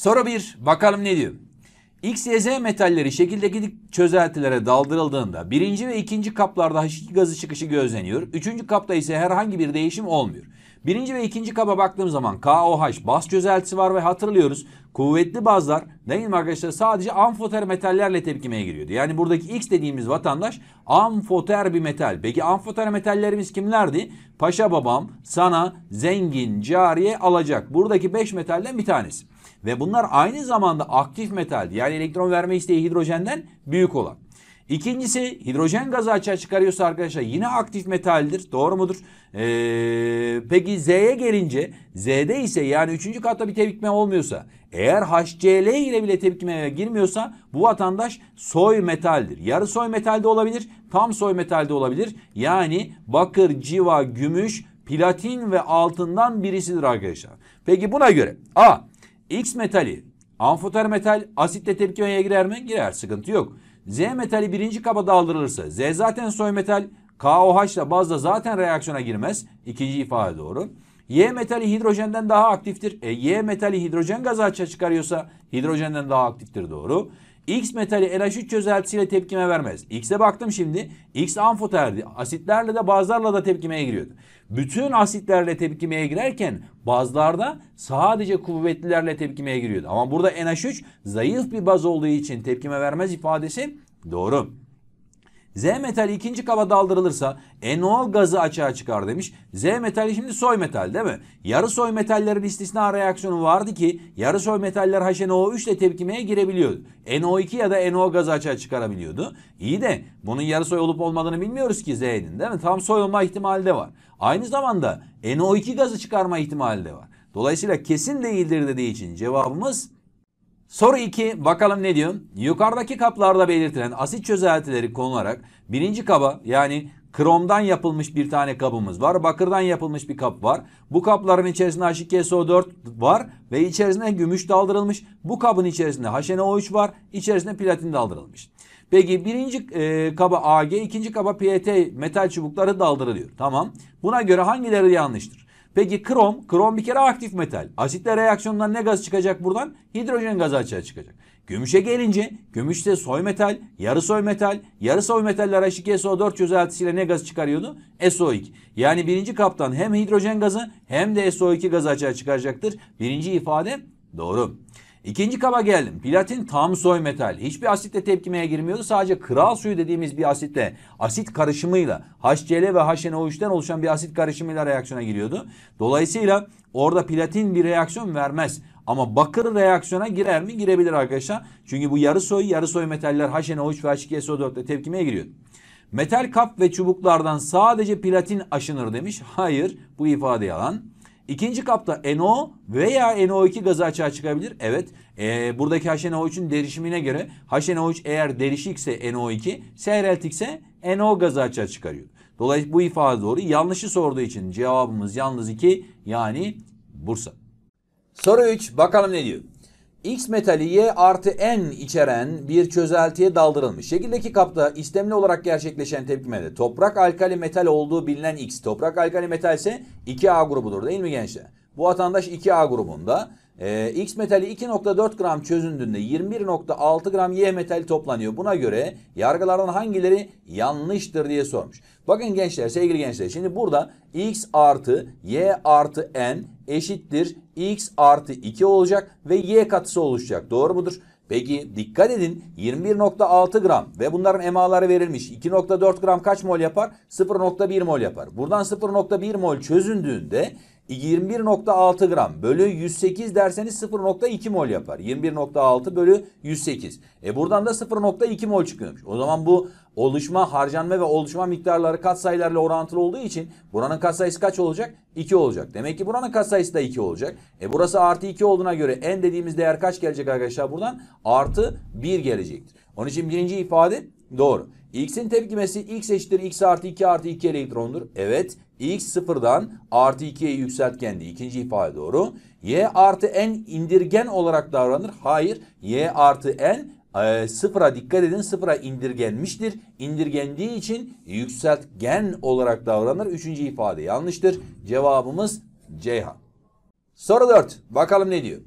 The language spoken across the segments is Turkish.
Soru bir Bakalım ne diyor? X, Y, Z metalleri şekildeki çözeltilere daldırıldığında birinci ve ikinci kaplarda H2 gazı çıkışı gözleniyor. Üçüncü kapta ise herhangi bir değişim olmuyor. Birinci ve ikinci kaba baktığım zaman KOH bas çözeltisi var ve hatırlıyoruz kuvvetli bazlar değil mi arkadaşlar sadece amfoter metallerle tepkimeye giriyordu. Yani buradaki X dediğimiz vatandaş amfoter bir metal. Peki amfoter metallerimiz kimlerdi? Paşa babam, sana, zengin, cariye, alacak. Buradaki 5 metalden bir tanesi. Ve bunlar aynı zamanda aktif metal yani elektron verme isteği hidrojenden büyük olan. İkincisi hidrojen gazı açığa çıkarıyorsa arkadaşlar yine aktif metaldir. Doğru mudur? Ee, peki Z'ye gelince Z'de ise yani üçüncü katta bir tepkime olmuyorsa eğer HCl ile bile tepkimeye girmiyorsa bu vatandaş soy metaldir. Yarı soy metalde olabilir, tam soy metalde olabilir. Yani bakır, civa, gümüş, platin ve altından birisidir arkadaşlar. Peki buna göre A X metali amfoter metal asitle tepkimeye girer mi? Girer. Sıkıntı yok. Z metali birinci kaba daldırılırsa Z zaten soy metal KOH ile bazda zaten reaksiyona girmez. İkinci ifade doğru. Y metali hidrojenden daha aktiftir. E, y metali hidrojen gazı açığa çıkarıyorsa hidrojenden daha aktiftir doğru. X metali NH3 çözeltisiyle tepkime vermez. X'e baktım şimdi. X amfoterdi. Asitlerle de bazlarla da tepkimeye giriyordu. Bütün asitlerle tepkimeye girerken bazlarda sadece kuvvetlilerle tepkimeye giriyordu. Ama burada NH3 zayıf bir baz olduğu için tepkime vermez ifadesi doğru. Z metali ikinci kaba daldırılırsa e, NOL gazı açığa çıkar demiş. Z metali şimdi soy metal değil mi? Yarı soy metallerin istisna reaksiyonu vardı ki yarı soy metaller HNO3 ile tepkimeye girebiliyordu. NO2 ya da NO gazı açığa çıkarabiliyordu. İyi de bunun yarı soy olup olmadığını bilmiyoruz ki Z'nin değil mi? Tam soy olma ihtimali de var. Aynı zamanda NO2 gazı çıkarma ihtimali de var. Dolayısıyla kesin değildir dediği için cevabımız Soru 2 bakalım ne diyor? Yukarıdaki kaplarda belirtilen asit çözeltileri konularak birinci kaba yani kromdan yapılmış bir tane kabımız var. Bakırdan yapılmış bir kap var. Bu kapların içerisinde H2SO4 var ve içerisine gümüş daldırılmış. Bu kabın içerisinde HNO3 var. İçerisine platin daldırılmış. Peki birinci e, kaba AG, ikinci kaba PET metal çubukları daldırılıyor. Tamam. Buna göre hangileri yanlıştır? Peki krom, krom bir kere aktif metal. Asitle reaksiyondan ne gaz çıkacak buradan? Hidrojen gazı açığa çıkacak. Gümüşe gelince gümüşte soy metal, yarı soy metal, yarı soy metaller H2SO4 çözeltisiyle ne gaz çıkarıyordu? SO2. Yani birinci kaptan hem hidrojen gazı hem de SO2 gazı açığa çıkaracaktır. Birinci ifade doğru. İkinci kaba geldim. Platin tam soy metal. Hiçbir asitle tepkimeye girmiyordu. Sadece kral suyu dediğimiz bir asitle, asit karışımıyla, HCl ve HNO3'ten oluşan bir asit karışımıyla reaksiyona giriyordu. Dolayısıyla orada platin bir reaksiyon vermez. Ama bakır reaksiyona girer mi? Girebilir arkadaşlar. Çünkü bu yarı soy, yarı soy metaller HNO3 ve H2SO4 ile tepkimeye giriyor. Metal kap ve çubuklardan sadece platin aşınır demiş. Hayır bu ifade yalan. İkinci kapta NO veya NO2 gazı açığa çıkabilir. Evet e, buradaki HNO3'ün derişimine göre HNO3 eğer derişikse NO2 seyreltikse NO gazı açığa çıkarıyor. Dolayısıyla bu ifade doğru. Yanlışı sorduğu için cevabımız yalnız 2 yani Bursa. Soru 3 bakalım ne diyor. X metali Y artı N içeren bir çözeltiye daldırılmış. Şekildeki kapta istemli olarak gerçekleşen tepkimede toprak alkali metal olduğu bilinen X. Toprak alkali metal ise 2A grubudur değil mi gençler? Bu vatandaş 2A grubunda. X metali 2.4 gram çözündüğünde 21.6 gram Y metali toplanıyor. Buna göre yargılardan hangileri yanlıştır diye sormuş. Bakın gençler sevgili gençler şimdi burada X artı Y artı N eşittir x artı 2 olacak ve y katısı oluşacak. Doğru mudur? Peki dikkat edin 21.6 gram ve bunların emaları verilmiş. 2.4 gram kaç mol yapar? 0.1 mol yapar. Buradan 0.1 mol çözündüğünde 21.6 gram bölü 108 derseniz 0.2 mol yapar. 21.6 bölü 108. E buradan da 0.2 mol çıkıyormuş. O zaman bu oluşma, harcanma ve oluşma miktarları katsayılarla orantılı olduğu için buranın katsayısı kaç olacak? 2 olacak. Demek ki buranın katsayısı da 2 olacak. E burası artı 2 olduğuna göre n dediğimiz değer kaç gelecek arkadaşlar buradan? Artı 1 gelecektir. Onun için birinci ifade doğru. X'in tepkimesi x eşittir x artı 2 artı 2 elektrondur. Evet x sıfırdan artı 2'ye yükseltgendi. ikinci ifade doğru. Y artı n indirgen olarak davranır. Hayır y artı n e, sıfıra dikkat edin sıfıra indirgenmiştir. İndirgendiği için yükseltgen olarak davranır. Üçüncü ifade yanlıştır. Cevabımız Ceyhan. Soru 4. Bakalım ne diyor?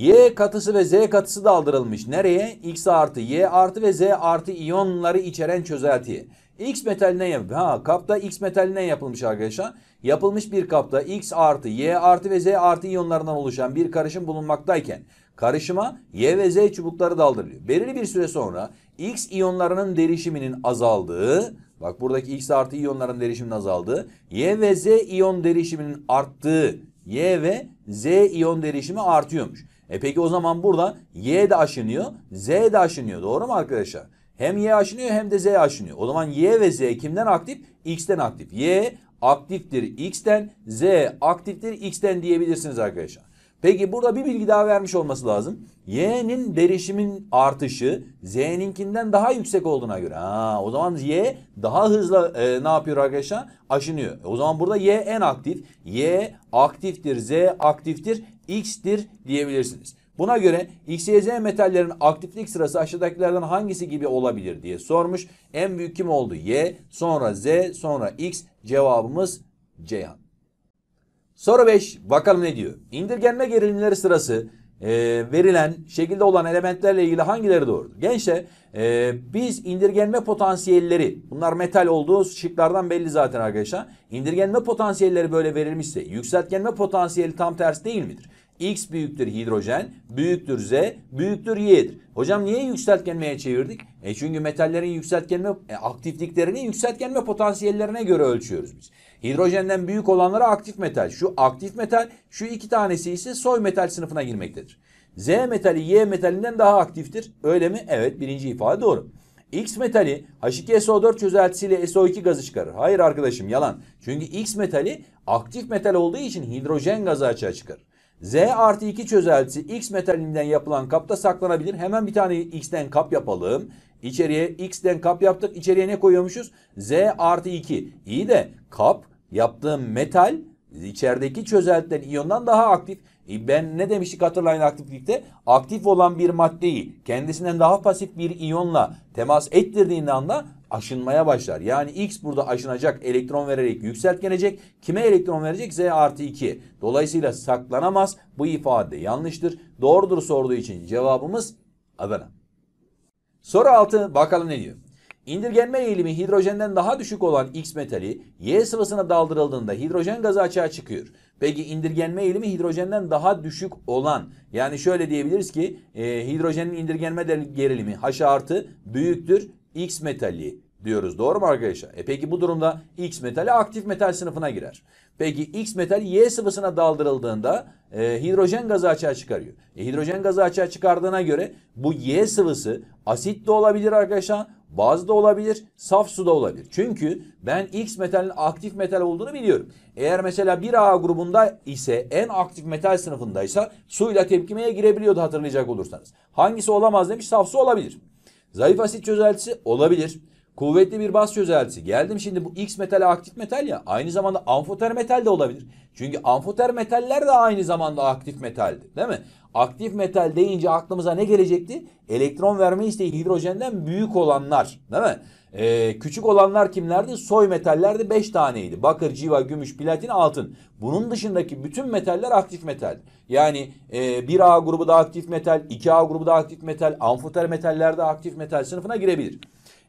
Y katısı ve Z katısı da aldırılmış. Nereye? X artı Y artı ve Z artı iyonları içeren çözeltiye. X metaline yap ha kapta X metaline yapılmış arkadaşlar. Yapılmış bir kapta X artı Y artı ve Z artı iyonlarından oluşan bir karışım bulunmaktayken karışıma Y ve Z çubukları daldırılıyor. Belirli bir süre sonra X iyonlarının derişiminin azaldığı bak buradaki X artı iyonların derişiminin azaldığı Y ve Z iyon derişiminin arttığı Y ve Z iyon derişimi artıyormuş. E peki o zaman burada Y de aşınıyor, Z de aşınıyor. Doğru mu arkadaşlar? Hem Y aşınıyor hem de Z aşınıyor. O zaman Y ve Z kimden aktif? X'ten aktif. Y aktiftir X'ten, Z aktiftir X'ten diyebilirsiniz arkadaşlar. Peki burada bir bilgi daha vermiş olması lazım. Y'nin derişimin artışı Z'ninkinden daha yüksek olduğuna göre. Ha, o zaman Y daha hızlı e, ne yapıyor arkadaşlar? Aşınıyor. o zaman burada Y en aktif. Y aktiftir, Z aktiftir, X'tir diyebilirsiniz. Buna göre X, Y, Z metallerin aktiflik sırası aşağıdakilerden hangisi gibi olabilir diye sormuş. En büyük kim oldu? Y, sonra Z, sonra X. Cevabımız Ceyhan. Soru 5 bakalım ne diyor. İndirgenme gerilimleri sırası e, verilen şekilde olan elementlerle ilgili hangileri doğrudur? Gençler e, biz indirgenme potansiyelleri bunlar metal olduğu şıklardan belli zaten arkadaşlar. İndirgenme potansiyelleri böyle verilmişse yükseltgenme potansiyeli tam tersi değil midir? X büyüktür hidrojen, büyüktür Z, büyüktür Y'dir. Hocam niye yükseltgenmeye çevirdik? E çünkü metallerin yükseltgenme e, aktifliklerini yükseltgenme potansiyellerine göre ölçüyoruz biz. Hidrojenden büyük olanlara aktif metal. Şu aktif metal, şu iki tanesi ise soy metal sınıfına girmektedir. Z metali Y metalinden daha aktiftir. Öyle mi? Evet birinci ifade doğru. X metali H2SO4 çözeltisiyle SO2 gazı çıkarır. Hayır arkadaşım yalan. Çünkü X metali aktif metal olduğu için hidrojen gazı açığa çıkarır. Z artı 2 çözeltisi X metalinden yapılan kapta saklanabilir. Hemen bir tane X'den kap yapalım. İçeriye X'den kap yaptık. İçeriye ne koyuyormuşuz? Z artı 2. İyi de kap yaptığım metal içerideki çözeltilen iyondan daha aktif. E ben ne demiştik hatırlayın aktiflikte? Aktif olan bir maddeyi kendisinden daha pasif bir iyonla temas ettirdiğin anda aşınmaya başlar. Yani X burada aşınacak elektron vererek yükseltgenecek. Kime elektron verecek? Z artı 2. Dolayısıyla saklanamaz. Bu ifade yanlıştır. Doğrudur sorduğu için cevabımız Adana. Soru 6 bakalım ne diyor? İndirgenme eğilimi hidrojenden daha düşük olan X metali Y sıvısına daldırıldığında hidrojen gazı açığa çıkıyor. Peki indirgenme eğilimi hidrojenden daha düşük olan yani şöyle diyebiliriz ki e, hidrojenin indirgenme gerilimi H artı büyüktür X metali diyoruz. Doğru mu arkadaşlar? E peki bu durumda X metali aktif metal sınıfına girer. Peki X metali Y sıvısına daldırıldığında e, hidrojen gazı açığa çıkarıyor. E, hidrojen gazı açığa çıkardığına göre bu Y sıvısı asit de olabilir arkadaşlar. Baz da olabilir, saf su da olabilir. Çünkü ben X metalin aktif metal olduğunu biliyorum. Eğer mesela 1A grubunda ise en aktif metal sınıfındaysa suyla tepkimeye girebiliyordu hatırlayacak olursanız. Hangisi olamaz demiş? Saf su olabilir. Zayıf asit çözeltisi olabilir. Kuvvetli bir baz çözeltisi. Geldim şimdi bu X metal aktif metal ya. Aynı zamanda amfoter metal de olabilir. Çünkü amfoter metaller de aynı zamanda aktif metaldi. Değil mi? Aktif metal deyince aklımıza ne gelecekti? Elektron verme isteği hidrojenden büyük olanlar. Değil mi? Ee, küçük olanlar kimlerdi? Soy metallerdi, 5 taneydi. Bakır, civa, gümüş, platin, altın. Bunun dışındaki bütün metaller aktif metal. Yani e, 1A grubu da aktif metal, 2A grubu da aktif metal, amfoter metaller de aktif metal sınıfına girebilir.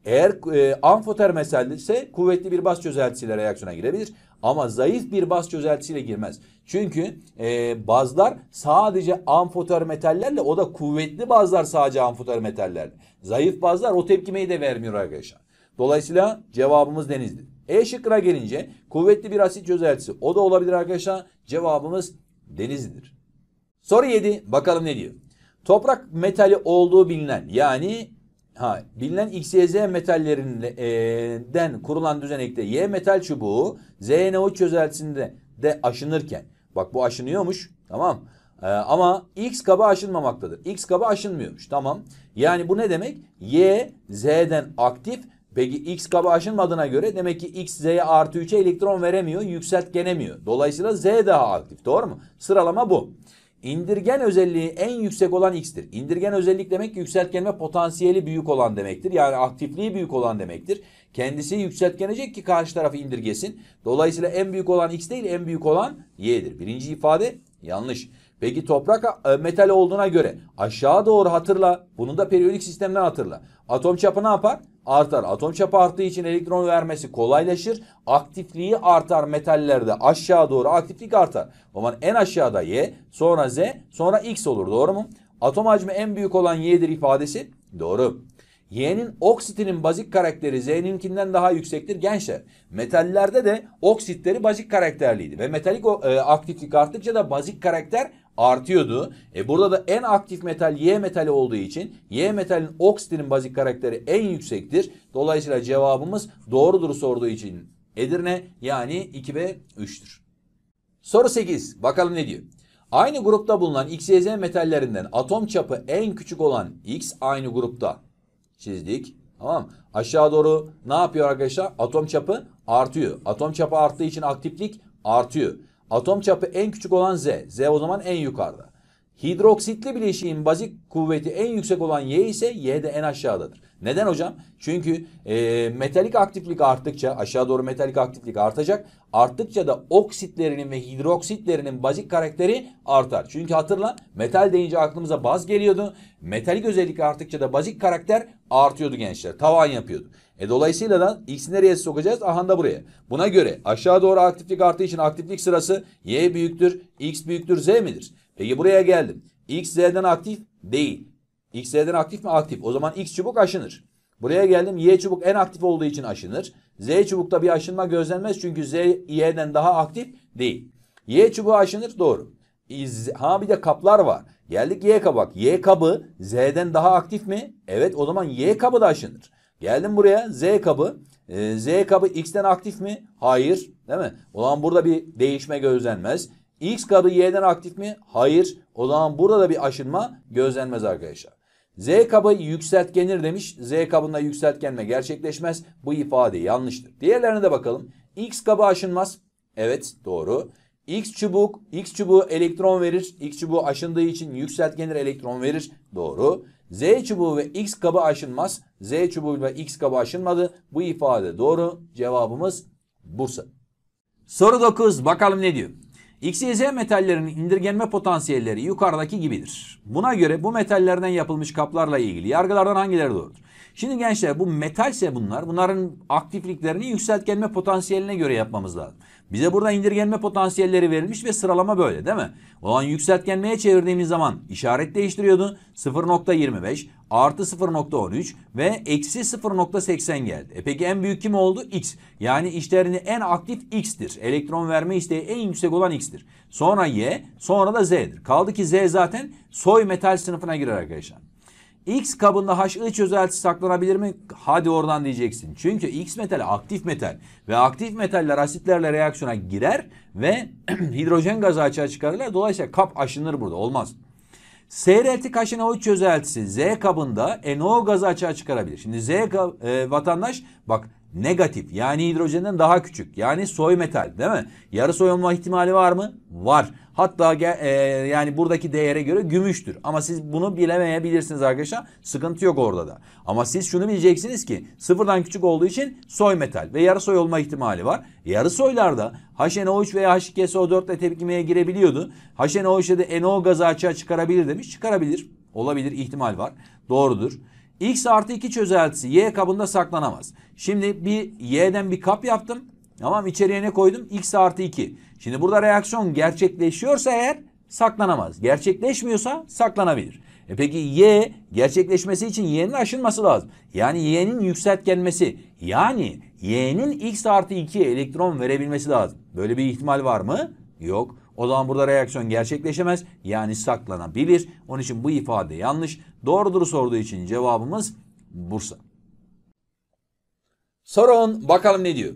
Eğer e, amfoter metal ise kuvvetli bir bas çözeltisiyle reaksiyona girebilir. Ama zayıf bir baz çözeltisiyle girmez. Çünkü e, bazlar sadece amfoter metallerle o da kuvvetli bazlar sadece amfoter metallerle. Zayıf bazlar o tepkimeyi de vermiyor arkadaşlar. Dolayısıyla cevabımız denizdir. E şıkkına gelince kuvvetli bir asit çözeltisi o da olabilir arkadaşlar. Cevabımız denizdir. Soru 7 bakalım ne diyor. Toprak metali olduğu bilinen yani ha, bilinen X, Y, Z metallerinden e, kurulan düzenekte Y metal çubuğu ZNO çözeltisinde de aşınırken bak bu aşınıyormuş tamam ee, ama X kaba aşınmamaktadır. X kaba aşınmıyormuş tamam. Yani bu ne demek? Y Z'den aktif Peki X kabı aşınmadığına göre demek ki X Z'ye artı 3'e elektron veremiyor, yükseltgenemiyor. Dolayısıyla Z daha aktif. Doğru mu? Sıralama bu. İndirgen özelliği en yüksek olan X'tir. İndirgen özellik demek yükseltgenme potansiyeli büyük olan demektir. Yani aktifliği büyük olan demektir. Kendisi yükseltgenecek ki karşı tarafı indirgesin. Dolayısıyla en büyük olan X değil en büyük olan Y'dir. Birinci ifade yanlış. Peki toprak e, metal olduğuna göre aşağı doğru hatırla. Bunu da periyodik sistemden hatırla. Atom çapı ne yapar? artar. Atom çapı arttığı için elektron vermesi kolaylaşır. Aktifliği artar metallerde aşağı doğru aktiflik artar. O zaman en aşağıda Y sonra Z sonra X olur doğru mu? Atom hacmi en büyük olan Y'dir ifadesi doğru. Y'nin oksitinin bazik karakteri Z'ninkinden daha yüksektir gençler. Metallerde de oksitleri bazik karakterliydi ve metalik e, aktiflik arttıkça da bazik karakter artıyordu. E burada da en aktif metal Y metali olduğu için Y metalin oksitin bazik karakteri en yüksektir. Dolayısıyla cevabımız doğrudur sorduğu için Edirne yani 2 ve 3'tür. Soru 8. Bakalım ne diyor? Aynı grupta bulunan XYZ metallerinden atom çapı en küçük olan X aynı grupta. Çizdik. Tamam Aşağı doğru ne yapıyor arkadaşlar? Atom çapı artıyor. Atom çapı arttığı için aktiflik artıyor. Atom çapı en küçük olan Z. Z o zaman en yukarıda. Hidroksitli bileşiğin bazik kuvveti en yüksek olan Y ise Y de en aşağıdadır. Neden hocam? Çünkü e, metalik aktiflik arttıkça aşağı doğru metalik aktiflik artacak. Arttıkça da oksitlerinin ve hidroksitlerinin bazik karakteri artar. Çünkü hatırla metal deyince aklımıza baz geliyordu. Metalik özellik arttıkça da bazik karakter artıyordu gençler. Tavan yapıyordu. E dolayısıyla da x'i nereye sokacağız? Aha da buraya. Buna göre aşağı doğru aktiflik arttığı için aktiflik sırası y büyüktür, x büyüktür, z midir? Peki buraya geldim. x z'den aktif değil. X aktif mi? Aktif. O zaman X çubuk aşınır. Buraya geldim. Y çubuk en aktif olduğu için aşınır. Z çubukta bir aşınma gözlenmez. Çünkü Z Y'den daha aktif değil. Y çubuğu aşınır. Doğru. Ha bir de kaplar var. Geldik Y kabak. Y kabı Z'den daha aktif mi? Evet o zaman Y kabı da aşınır. Geldim buraya Z kabı. Ee, Z kabı X'den aktif mi? Hayır. Değil mi? O zaman burada bir değişme gözlenmez. X kabı Y'den aktif mi? Hayır. O zaman burada da bir aşınma gözlenmez arkadaşlar. Z kabı yükseltgenir demiş. Z kabında yükseltgenme gerçekleşmez. Bu ifade yanlıştır. Diğerlerine de bakalım. X kabı aşınmaz. Evet doğru. X çubuk, X çubuğu elektron verir. X çubuğu aşındığı için yükseltgenir elektron verir. Doğru. Z çubuğu ve X kabı aşınmaz. Z çubuğu ve X kabı aşınmadı. Bu ifade doğru. Cevabımız Bursa. Soru 9 bakalım ne diyor? X, Y, Z metallerinin indirgenme potansiyelleri yukarıdaki gibidir. Buna göre bu metallerden yapılmış kaplarla ilgili yargılardan hangileri doğrudur? Şimdi gençler bu metalse bunlar bunların aktifliklerini yükseltgenme potansiyeline göre yapmamız lazım. Bize burada indirgenme potansiyelleri verilmiş ve sıralama böyle değil mi? Olan yükseltgenmeye çevirdiğimiz zaman işaret değiştiriyordu. 0.25 artı 0.13 ve eksi 0.80 geldi. E peki en büyük kim oldu? X. Yani işlerini en aktif X'tir. Elektron verme isteği en yüksek olan X'tir. Sonra Y, sonra da Z'dir. Kaldı ki Z zaten soy metal sınıfına girer arkadaşlar. X kabında HI çözeltisi saklanabilir mi? Hadi oradan diyeceksin. Çünkü X metali aktif metal ve aktif metaller asitlerle reaksiyona girer ve hidrojen gazı açığa çıkarırlar. Dolayısıyla kap aşınır burada. Olmaz. Seyreltik HNO çözeltisi Z kabında e NO gazı açığa çıkarabilir. Şimdi Z e, vatandaş bak negatif yani hidrojenden daha küçük yani soy metal değil mi? Yarı soy olma ihtimali var mı? Var. Hatta e, yani buradaki değere göre gümüştür. Ama siz bunu bilemeyebilirsiniz arkadaşlar. Sıkıntı yok orada da. Ama siz şunu bileceksiniz ki sıfırdan küçük olduğu için soy metal ve yarı soy olma ihtimali var. Yarı soylarda HNO3 veya H2SO4 ile tepkimeye girebiliyordu. HNO3'e de NO gazı açığa çıkarabilir demiş. Çıkarabilir. Olabilir ihtimal var. Doğrudur x artı 2 çözeltisi y kabında saklanamaz. Şimdi bir y'den bir kap yaptım. Tamam içeriye ne koydum? x artı 2. Şimdi burada reaksiyon gerçekleşiyorsa eğer saklanamaz. Gerçekleşmiyorsa saklanabilir. E peki y gerçekleşmesi için y'nin aşınması lazım. Yani y'nin yükseltgenmesi. Yani y'nin x artı 2'ye elektron verebilmesi lazım. Böyle bir ihtimal var mı? Yok. O zaman burada reaksiyon gerçekleşemez. Yani saklanabilir. Onun için bu ifade yanlış. Doğrudur sorduğu için cevabımız Bursa. Sorun bakalım ne diyor.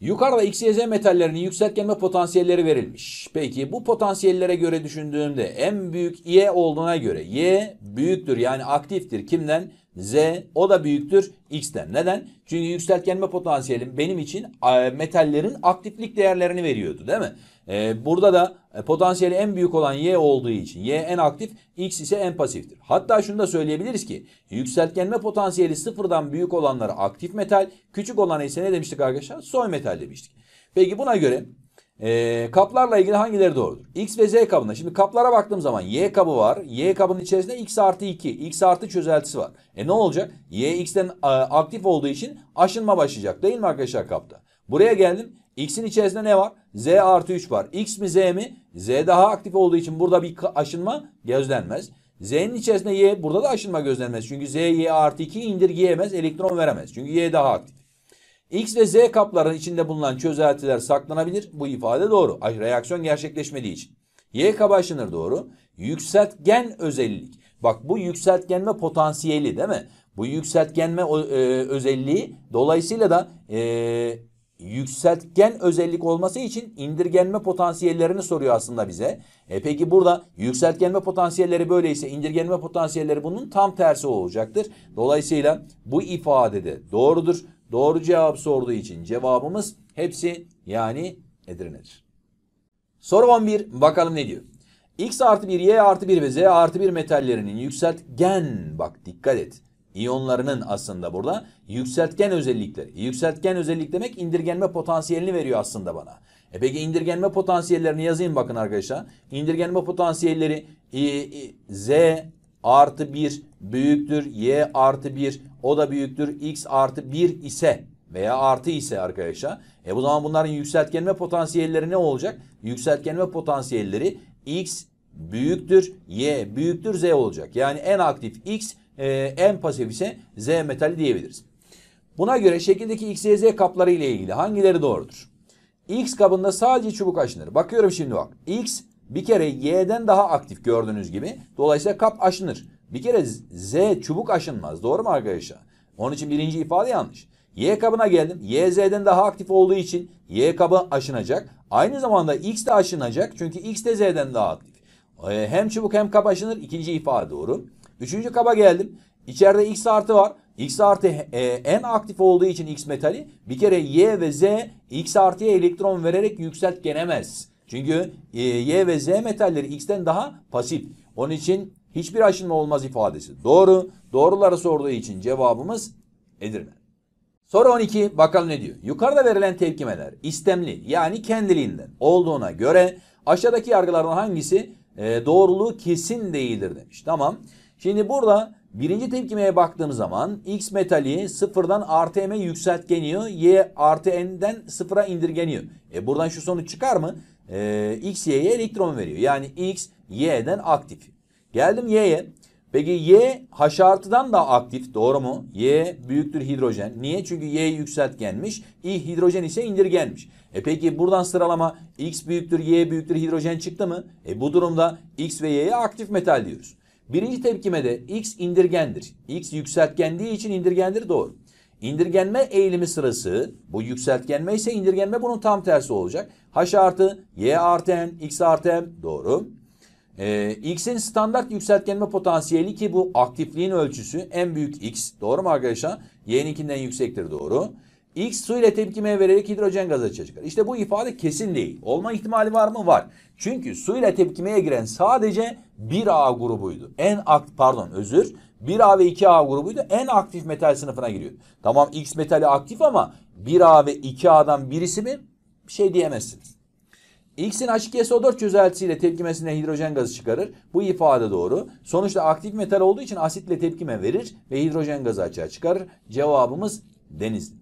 Yukarıda X, Y, Z metallerinin yükseltgenme potansiyelleri verilmiş. Peki bu potansiyellere göre düşündüğümde en büyük Y olduğuna göre Y büyüktür yani aktiftir. Kimden? Z o da büyüktür X'ten. Neden? Çünkü yükseltgenme potansiyelim benim için e, metallerin aktiflik değerlerini veriyordu değil mi? Ee, burada da e, potansiyeli en büyük olan Y olduğu için Y en aktif X ise en pasiftir. Hatta şunu da söyleyebiliriz ki yükseltgenme potansiyeli sıfırdan büyük olanları aktif metal küçük olan ise ne demiştik arkadaşlar? Soy metal demiştik. Peki buna göre e, kaplarla ilgili hangileri doğrudur? X ve Z kabında. Şimdi kaplara baktığım zaman Y kabı var. Y kabının içerisinde X artı 2, X artı çözeltisi var. E ne olacak? Y X'ten e, aktif olduğu için aşınma başlayacak değil mi arkadaşlar kapta? Buraya geldim. X'in içerisinde ne var? Z artı 3 var. X mi Z mi? Z daha aktif olduğu için burada bir aşınma gözlenmez. Z'nin içerisinde Y burada da aşınma gözlenmez. Çünkü Z Y artı 2 indirgeyemez, elektron veremez. Çünkü Y daha aktif. X ve Z kapların içinde bulunan çözeltiler saklanabilir. Bu ifade doğru. reaksiyon gerçekleşmediği için. Y kaba aşınır doğru. Yükseltgen özellik. Bak bu yükseltgenme potansiyeli değil mi? Bu yükseltgenme e, özelliği dolayısıyla da e, yükseltgen özellik olması için indirgenme potansiyellerini soruyor aslında bize. E peki burada yükseltgenme potansiyelleri böyleyse indirgenme potansiyelleri bunun tam tersi olacaktır. Dolayısıyla bu ifade de doğrudur. Doğru cevap sorduğu için cevabımız hepsi yani Edirne'dir. Soru 11 bakalım ne diyor. X artı 1, Y artı 1 ve Z artı 1 metallerinin yükseltgen bak dikkat et. İyonlarının aslında burada yükseltgen özellikleri. Yükseltgen özellik demek indirgenme potansiyelini veriyor aslında bana. E peki indirgenme potansiyellerini yazayım bakın arkadaşlar. İndirgenme potansiyelleri Z artı 1 büyüktür y artı 1 o da büyüktür x artı 1 ise veya artı ise arkadaşlar. E bu zaman bunların yükseltgenme potansiyelleri ne olacak? Yükseltgenme potansiyelleri x büyüktür y büyüktür z olacak. Yani en aktif x e, en pasif ise z metali diyebiliriz. Buna göre şekildeki x, y, z kapları ile ilgili hangileri doğrudur? X kabında sadece çubuk aşınır. Bakıyorum şimdi bak. X bir kere Y'den daha aktif gördüğünüz gibi. Dolayısıyla kap aşınır. Bir kere Z çubuk aşınmaz. Doğru mu arkadaşlar? Onun için birinci ifade yanlış. Y kabına geldim. Y Z'den daha aktif olduğu için Y kabı aşınacak. Aynı zamanda X de aşınacak. Çünkü X de Z'den daha aktif. Ee, hem çubuk hem kap aşınır. İkinci ifade doğru. Üçüncü kaba geldim. İçeride X artı var. X artı e, en aktif olduğu için X metali bir kere Y ve Z X artıya elektron vererek yükseltgenemez. Çünkü e, Y ve Z metalleri X'ten daha pasif. Onun için hiçbir aşınma olmaz ifadesi. Doğru. Doğruları sorduğu için cevabımız Edirne. Soru 12 bakalım ne diyor. Yukarıda verilen tepkimeler istemli yani kendiliğinden olduğuna göre aşağıdaki yargılardan hangisi e, doğruluğu kesin değildir demiş. Tamam. Şimdi burada birinci tepkimeye baktığım zaman X metali sıfırdan artı M'e yükseltgeniyor. Y artı N'den sıfıra indirgeniyor. E buradan şu sonuç çıkar mı? e, X, Y'ye elektron veriyor. Yani X, Y'den aktif. Geldim Y'ye. Peki Y H artıdan da aktif doğru mu? Y büyüktür hidrojen. Niye? Çünkü Y yükseltgenmiş. I hidrojen ise indirgenmiş. E peki buradan sıralama X büyüktür Y büyüktür hidrojen çıktı mı? E bu durumda X ve Y'ye aktif metal diyoruz. Birinci tepkime de X indirgendir. X yükseltgendiği için indirgendir doğru. İndirgenme eğilimi sırası bu yükseltgenme ise indirgenme bunun tam tersi olacak. H artı Y artı M X artı M doğru. Ee, X'in standart yükseltgenme potansiyeli ki bu aktifliğin ölçüsü en büyük X. Doğru mu arkadaşlar? Y'ninkinden yüksektir doğru. X su ile tepkimeye vererek hidrojen gazı açığa çıkar. İşte bu ifade kesin değil. Olma ihtimali var mı? Var. Çünkü su ile tepkimeye giren sadece 1A grubuydu. En akt pardon özür. 1A ve 2A grubuydu. En aktif metal sınıfına giriyor. Tamam X metali aktif ama 1A ve 2A'dan birisi mi? Bir şey diyemezsiniz. X'in H2SO4 çözeltisiyle tepkimesinden hidrojen gazı çıkarır. Bu ifade doğru. Sonuçta aktif metal olduğu için asitle tepkime verir ve hidrojen gazı açığa çıkarır. Cevabımız denizli.